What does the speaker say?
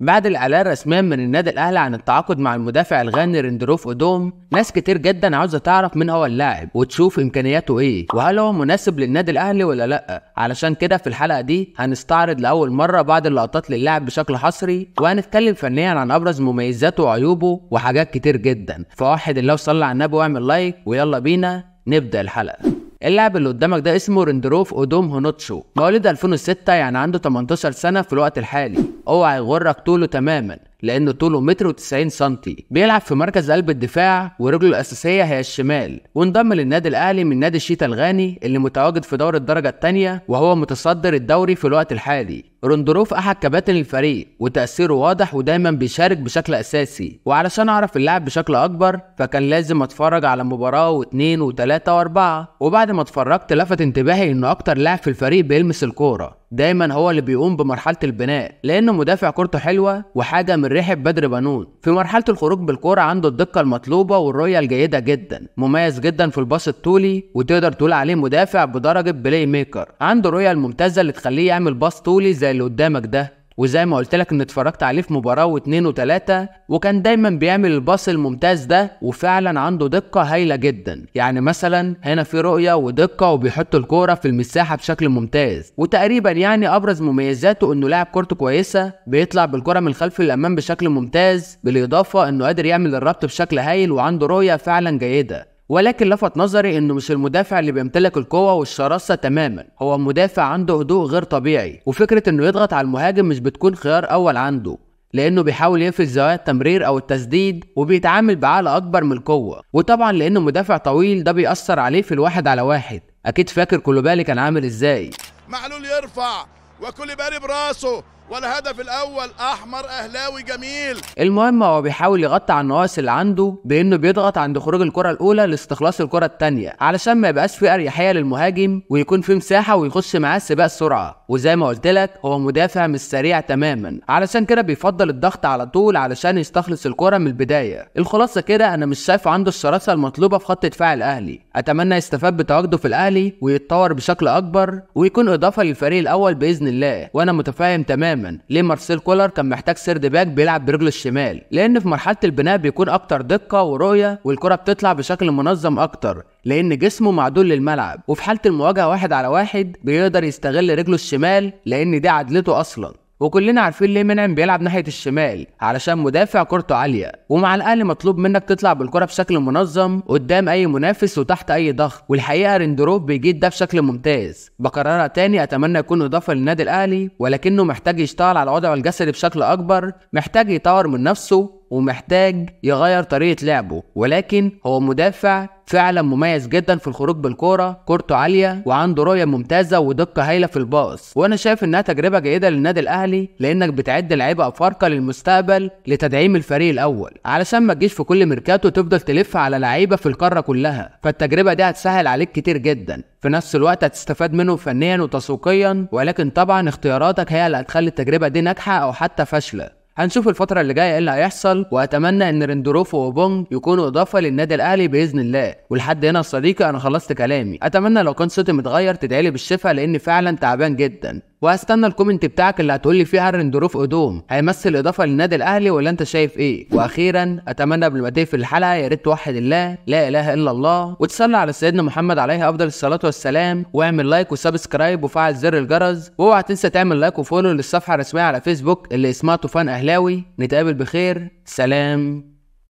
بعد الإعلان رسميا من النادي الأهلي عن التعاقد مع المدافع الغاني ريندروف أودوم، ناس كتير جدا عاوزة تعرف مين هو اللاعب وتشوف إمكانياته إيه، وهل هو مناسب للنادي الأهلي ولا لأ، علشان كده في الحلقة دي هنستعرض لأول مرة بعض اللقطات للاعب بشكل حصري، وهنتكلم فنيا عن أبرز مميزاته وعيوبه وحاجات كتير جدا، فوحد الله وصلي على النبي واعمل لايك ويلا بينا نبدأ الحلقة. اللاعب اللي قدامك ده اسمه ريندروف اودوم هونوتشو مواليد 2006 يعني عنده 18 سنه في الوقت الحالي اوعى يغرك طوله تماما لأنه طوله متر وتسعين سنتي بيلعب في مركز قلب الدفاع ورجله الأساسية هي الشمال وانضم للنادي الأهلي من نادي الشيتا الغاني اللي متواجد في دور الدرجة الثانية وهو متصدر الدوري في الوقت الحالي روندروف احد كباتن الفريق وتاثيره واضح ودايما بيشارك بشكل اساسي وعلشان اعرف اللاعب بشكل اكبر فكان لازم اتفرج على مباراه واثنين وثلاثه واربعه وبعد ما اتفرجت لفت انتباهي انه اكتر لاعب في الفريق بيلمس الكوره دايما هو اللي بيقوم بمرحله البناء لانه مدافع كورته حلوه وحاجه من ريحه بدر بنون في مرحله الخروج بالكوره عنده الدقه المطلوبه والرؤيه الجيده جدا مميز جدا في الباص الطولي وتقدر تقول عليه مدافع بدرجه بلاي ميكر عنده الرؤيه الممتازه اللي تخليه يعمل باص طولي زي اللي قدامك ده وزي ما قلت لك ان اتفرجت عليه في مباراه واتنين وتلاته وكان دايما بيعمل الباص الممتاز ده وفعلا عنده دقه هايله جدا يعني مثلا هنا في رؤيه ودقه وبيحط الكوره في المساحه بشكل ممتاز وتقريبا يعني ابرز مميزاته انه لاعب كورته كويسه بيطلع بالكره من الخلف للامام بشكل ممتاز بالاضافه انه قادر يعمل الربط بشكل هايل وعنده رؤيه فعلا جيده ولكن لفت نظري انه مش المدافع اللي بيمتلك القوه والشراسه تماما هو مدافع عنده هدوء غير طبيعي وفكره انه يضغط على المهاجم مش بتكون خيار اول عنده لانه بيحاول يقفل زوايا التمرير او التسديد وبيتعامل بعقل اكبر من القوه وطبعا لانه مدافع طويل ده بيأثر عليه في الواحد على واحد اكيد فاكر كلوبالي كان عامل ازاي معلول يرفع وكلوبالي براسه والهدف الاول احمر اهلاوي جميل المهم هو بيحاول يغطي على النواقص اللي عنده بانه بيضغط عند خروج الكره الاولى لاستخلاص الكره الثانيه علشان ما يبقاش في اريحيه للمهاجم ويكون في مساحه ويخش معاه سباق سرعه وزي ما قلت لك هو مدافع مش سريع تماما علشان كده بيفضل الضغط على طول علشان يستخلص الكره من البدايه الخلاصه كده انا مش شايف عنده الشراسه المطلوبه في خط دفاع الاهلي اتمنى يستفاد بتواجده في الاهلي ويتطور بشكل اكبر ويكون اضافه للفريق الاول باذن الله وانا متفاهم تماما ليه مارسيل كولر كان محتاج سيرد باك بيلعب برجله الشمال لان في مرحله البناء بيكون اكتر دقه ورؤيه والكره بتطلع بشكل منظم اكتر لان جسمه معدول للملعب وفي حاله المواجهه واحد على واحد بيقدر يستغل رجله الشمال لان دي عدلته اصلا وكلنا عارفين ليه منعم بيلعب ناحيه الشمال علشان مدافع كورته عاليه ومع الاهلي مطلوب منك تطلع بالكره بشكل منظم قدام اي منافس وتحت اي ضغط والحقيقه ريندروف بيجيد ده بشكل ممتاز بكررها تاني اتمنى يكون اضافه للنادي الاهلي ولكنه محتاج يشتغل على وضعه الجسدي بشكل اكبر محتاج يطور من نفسه ومحتاج يغير طريقة لعبه ولكن هو مدافع فعلا مميز جدا في الخروج بالكورة كورته عالية وعنده رؤية ممتازة ودقة هايلة في الباص وأنا شايف إنها تجربة جيدة للنادي الأهلي لأنك بتعد لعيبة أفارقة للمستقبل لتدعيم الفريق الأول علشان ما تجيش في كل ميركاتو تفضل تلف على لعيبة في القارة كلها فالتجربة دي هتسهل عليك كتير جدا في نفس الوقت هتستفاد منه فنيا وتسويقيا ولكن طبعا اختياراتك هي اللي هتخلي التجربة دي ناجحة أو حتى فاشلة هنشوف الفترة اللي جاية ايه اللي هيحصل واتمنى ان رندروف وبونج يكونوا اضافة للنادي الاهلي باذن الله ولحد هنا يا صديقي انا خلصت كلامي اتمنى لو كان صوتي متغير تدعيلي بالشفاء لاني فعلا تعبان جدا وهستنى الكومنت بتاعك اللي هتقول لي ارن دروف اودوم هيمثل اضافه للنادي الاهلي ولا انت شايف ايه واخيرا اتمنى قبل ما تقفل الحلقه يا ريت توحد الله لا اله الا الله وتصلي على سيدنا محمد عليه افضل الصلاه والسلام واعمل لايك وسبسكرايب وفعل زر الجرس واوعى تنسى تعمل لايك وفولو للصفحه الرسميه على فيسبوك اللي اسمها طوفان اهلاوي نتقابل بخير سلام